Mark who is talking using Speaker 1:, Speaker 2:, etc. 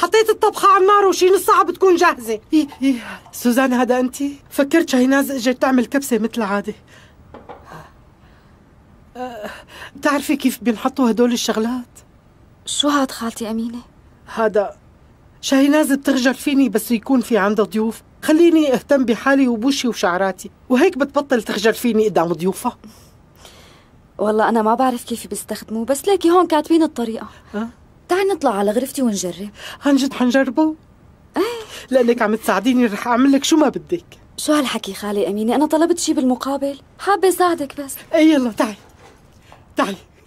Speaker 1: حطيت الطبخة على النار وشي نص ساعة بتكون جاهزة إيه إيه سوزان هذا أنت فكرت شاهيناز إجت تعمل كبسة مثل العادة أه بتعرفي كيف بينحطوا هدول الشغلات؟ شو هاد خالتي أمينة؟ هذا شاهيناز بتخجل فيني بس يكون في عندها ضيوف خليني اهتم بحالي وبوشي وشعراتي وهيك بتبطل تخجل فيني قدام ضيوفها
Speaker 2: والله أنا ما بعرف كيف
Speaker 3: بيستخدموه بس ليكي هون كاتبين الطريقة أه؟ تعي نطلع على غرفتي ونجرب عن جد حنجربه؟ ايه لانك عم تساعديني رح اعمل لك شو ما بدك شو هالحكي خالي امينه انا طلبت شي بالمقابل حابه اساعدك بس ايه يلا تعي تعي